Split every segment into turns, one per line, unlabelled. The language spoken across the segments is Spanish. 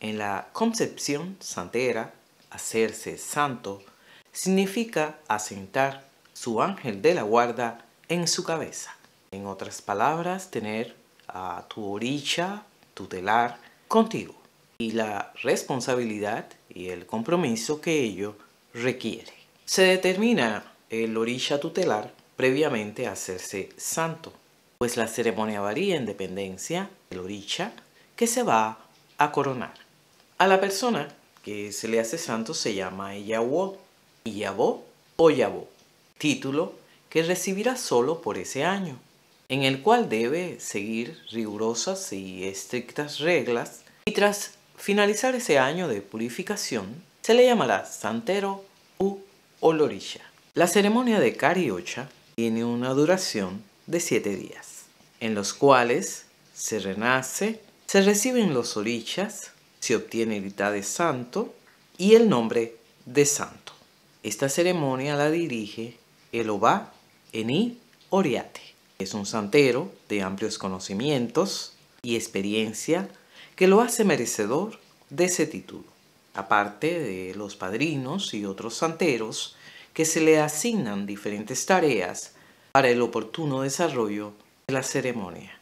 En la concepción santera, hacerse
santo significa asentar su ángel de la guarda en su cabeza. En otras palabras, tener a tu orilla tutelar contigo y la responsabilidad y el compromiso que ello requiere. Se determina el orilla tutelar previamente a hacerse santo, pues la ceremonia varía en dependencia del orilla que se va a coronar. A la persona que se le hace santo se llama y yabó o Yahweh, título que recibirá solo por ese año, en el cual debe seguir rigurosas y estrictas reglas y tras finalizar ese año de purificación se le llamará santero u olorisha. La ceremonia de Cariocha tiene una duración de siete días, en los cuales se renace, se reciben los orichas, se obtiene el título de santo y el nombre de santo. Esta ceremonia la dirige el Eni Oriate. Es un santero de amplios conocimientos y experiencia que lo hace merecedor de ese título, aparte de los padrinos y otros santeros que se le asignan diferentes tareas para
el oportuno desarrollo de la ceremonia.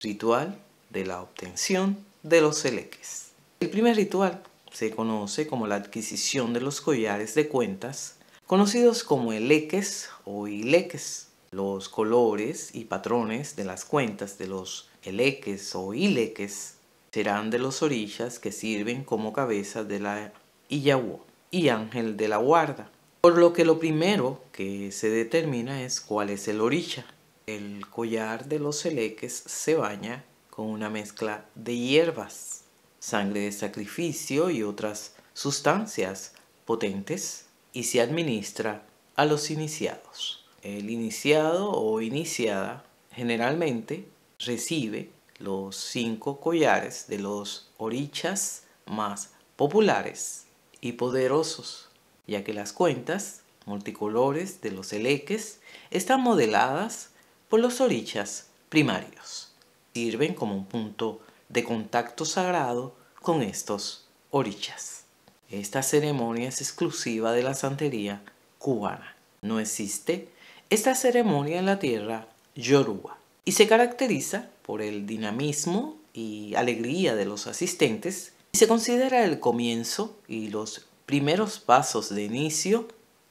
Ritual de la obtención de los eleques. El primer ritual se
conoce como la adquisición de los collares de cuentas, conocidos como eleques o ileques. Los colores y patrones de las cuentas de los eleques o ileques serán de los orillas que sirven como cabeza de la Iyahuó y ángel de la guarda. Por lo que lo primero que se determina es cuál es el orilla el collar de los eleques se baña con una mezcla de hierbas, sangre de sacrificio y otras sustancias potentes y se administra a los iniciados. El iniciado o iniciada generalmente recibe los cinco collares de los orichas más populares y poderosos, ya que las cuentas multicolores de los eleques están modeladas por los orichas primarios. Sirven como un punto de contacto sagrado con estos orichas. Esta ceremonia es exclusiva de la santería cubana. No existe esta ceremonia en la tierra yoruba y se caracteriza por el dinamismo y alegría de los asistentes y se considera el comienzo y los primeros pasos de inicio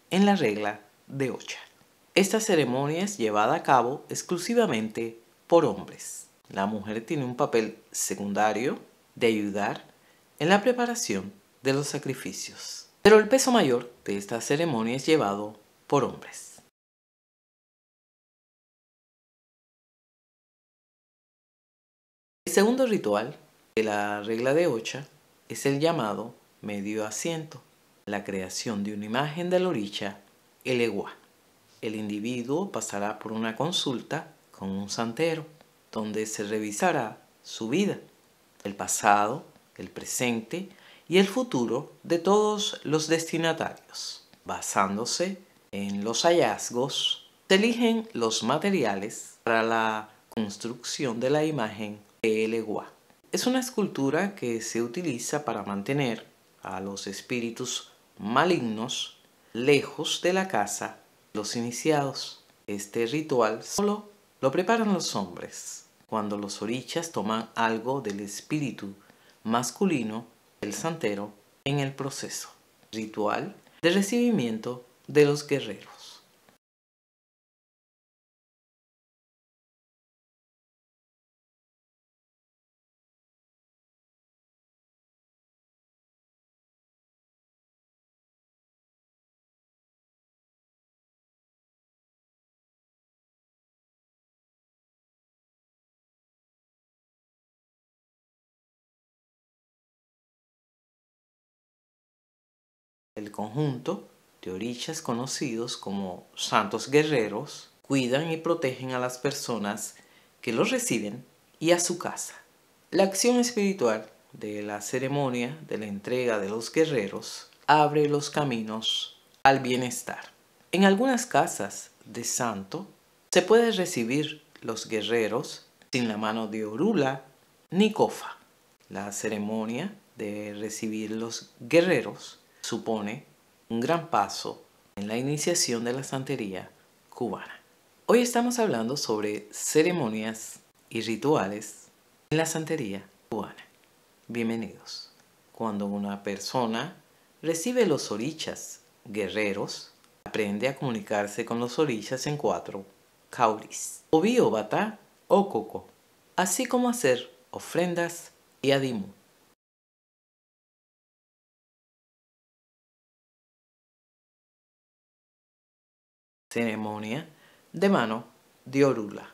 en la regla de Ocha. Esta ceremonia es llevada a cabo exclusivamente por hombres. La mujer tiene un papel secundario de ayudar en la preparación de los
sacrificios. Pero el peso mayor de esta ceremonia es llevado por hombres. El segundo ritual de la regla de Ocha es el llamado
medio asiento, la creación de una imagen de la orilla, el eguá el individuo pasará por una consulta con un santero, donde se revisará su vida, el pasado, el presente y el futuro de todos los destinatarios. Basándose en los hallazgos, se eligen los materiales para la construcción de la imagen de Eleguá. Es una escultura que se utiliza para mantener a los espíritus malignos lejos de la casa los iniciados, este ritual solo lo preparan los hombres. Cuando los orichas toman algo del espíritu masculino del santero en el
proceso ritual de recibimiento de los guerreros. El conjunto de orichas conocidos como santos
guerreros cuidan y protegen a las personas que los reciben y a su casa. La acción espiritual de la ceremonia de la entrega de los guerreros abre los caminos al bienestar. En algunas casas de santo se puede recibir los guerreros sin la mano de orula ni cofa. La ceremonia de recibir los guerreros supone un gran paso en la iniciación de la santería cubana. Hoy estamos hablando sobre ceremonias y rituales en la santería cubana. Bienvenidos. Cuando una persona recibe los orichas guerreros, aprende a comunicarse con los orichas en cuatro cauris, o o coco, así como
hacer ofrendas y adimu. ceremonia de mano de orula.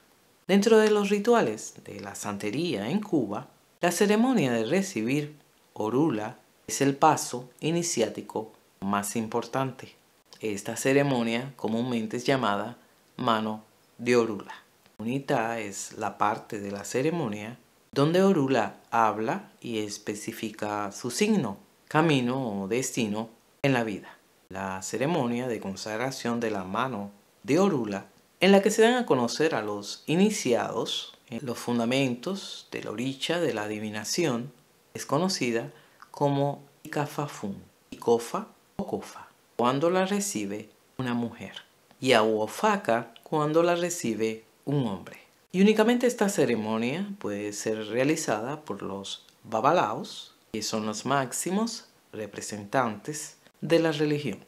Dentro de los rituales de la
santería en Cuba, la ceremonia de recibir orula es el paso iniciático más importante. Esta ceremonia comúnmente es llamada mano de orula. Unita es la parte de la ceremonia donde Orula habla y especifica su signo, camino o destino en la vida la ceremonia de consagración de la mano de Orula, en la que se dan a conocer a los iniciados eh, los fundamentos de la oricha de la adivinación, es conocida como Ikafafun, Ikofa o Kofa, cuando la recibe una mujer, y Awofaka cuando la recibe un hombre. Y únicamente esta ceremonia puede ser realizada por los babalaos, que son los máximos representantes de la religión.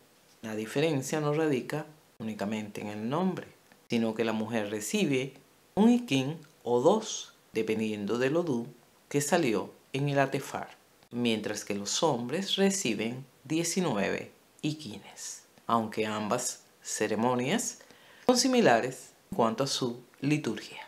La diferencia no radica únicamente en el nombre, sino que la mujer recibe un Ikin o dos, dependiendo del odú que salió en el atefar, mientras que los hombres reciben 19 ikines aunque ambas ceremonias son similares en cuanto a su liturgia.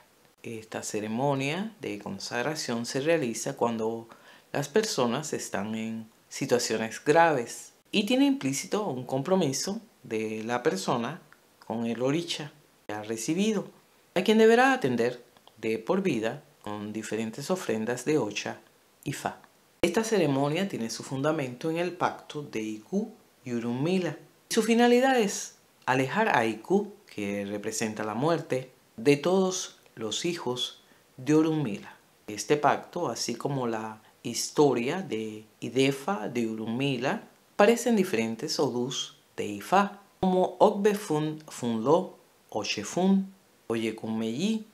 Esta ceremonia de consagración se realiza cuando las personas están en situaciones graves y tiene implícito un compromiso de la persona con el oricha que ha recibido, a quien deberá atender de por vida con diferentes ofrendas de ocha y fa. Esta ceremonia tiene su fundamento en el pacto de Iku y Urumila. Su finalidad es alejar a Iku, que representa la muerte, de todos los hijos de Urumila. Este pacto, así como la historia de Idefa de Urumila, parecen diferentes odus de Ifá, como Okbefun Funlo, Ochefun, Oyecumeyi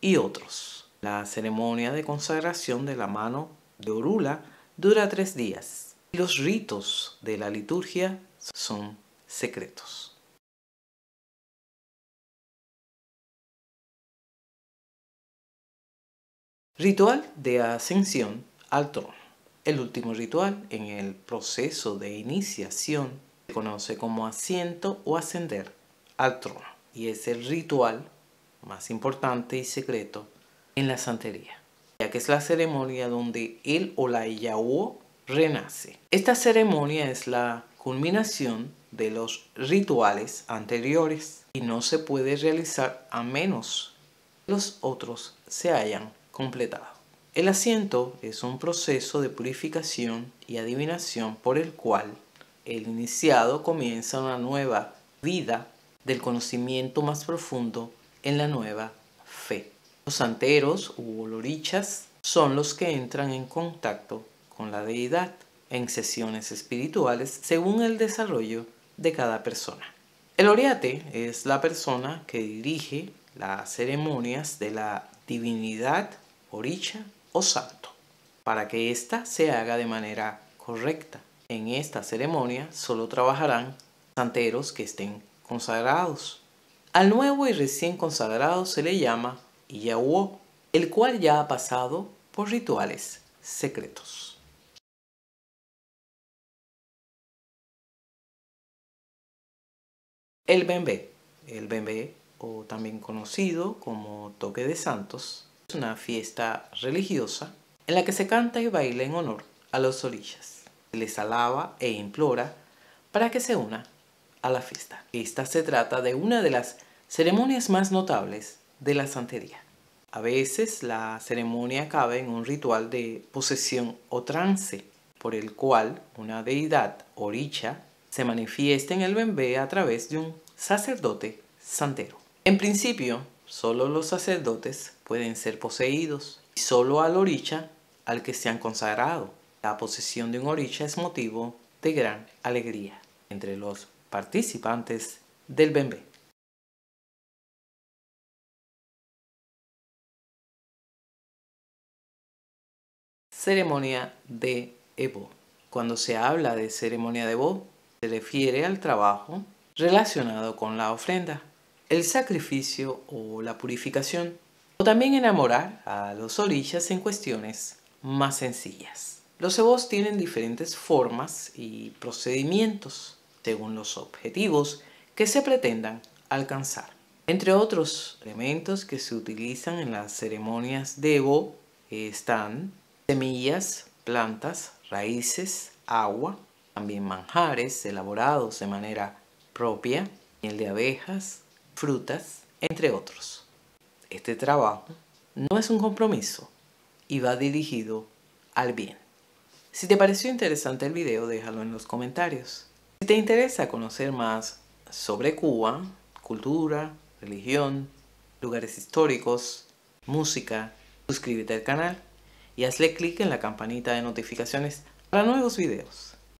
y otros. La ceremonia de consagración de la mano de Orula dura tres días y los ritos
de la liturgia son secretos. Ritual de ascensión al trono. El último ritual en el proceso
de iniciación se conoce como asiento o ascender al trono y es el ritual más importante y secreto en la santería, ya que es la ceremonia donde el o la Yahuo renace. Esta ceremonia es la culminación de los rituales anteriores y no se puede realizar a menos que los otros se hayan completado. El asiento es un proceso de purificación y adivinación por el cual el iniciado comienza una nueva vida del conocimiento más profundo en la nueva fe. Los santeros u olorichas son los que entran en contacto con la deidad en sesiones espirituales según el desarrollo de cada persona. El oriate es la persona que dirige las ceremonias de la divinidad, oricha o santo, para que ésta se haga de manera correcta. En esta ceremonia solo trabajarán santeros que estén consagrados. Al nuevo y recién consagrado se le llama Yahuo, el cual ya ha pasado
por rituales secretos. El Bembé el Bembé,
o también conocido como toque de santos, una fiesta religiosa en la que se canta y baila en honor a los orillas. Les alaba e implora para que se una a la fiesta. Esta se trata de una de las ceremonias más notables de la santería. A veces la ceremonia acaba en un ritual de posesión o trance, por el cual una deidad, oricha, se manifiesta en el bembé a través de un sacerdote santero. En principio, Solo los sacerdotes pueden ser poseídos y solo al oricha al que se han consagrado. La posesión de un oricha es motivo de
gran alegría entre los participantes del Bembe. Ceremonia de Evo. Cuando se habla de
ceremonia de Evo, se refiere al trabajo relacionado con la ofrenda. El sacrificio o la purificación, o también enamorar a los orillas en cuestiones más sencillas. Los cebos tienen diferentes formas y procedimientos según los objetivos que se pretendan alcanzar. Entre otros elementos que se utilizan en las ceremonias de están semillas, plantas, raíces, agua, también manjares elaborados de manera propia, miel de abejas, frutas, entre otros. Este trabajo no es un compromiso y va dirigido al bien. Si te pareció interesante el video, déjalo en los comentarios. Si te interesa conocer más sobre Cuba, cultura, religión, lugares históricos, música, suscríbete al canal y hazle clic en la campanita de notificaciones para nuevos videos.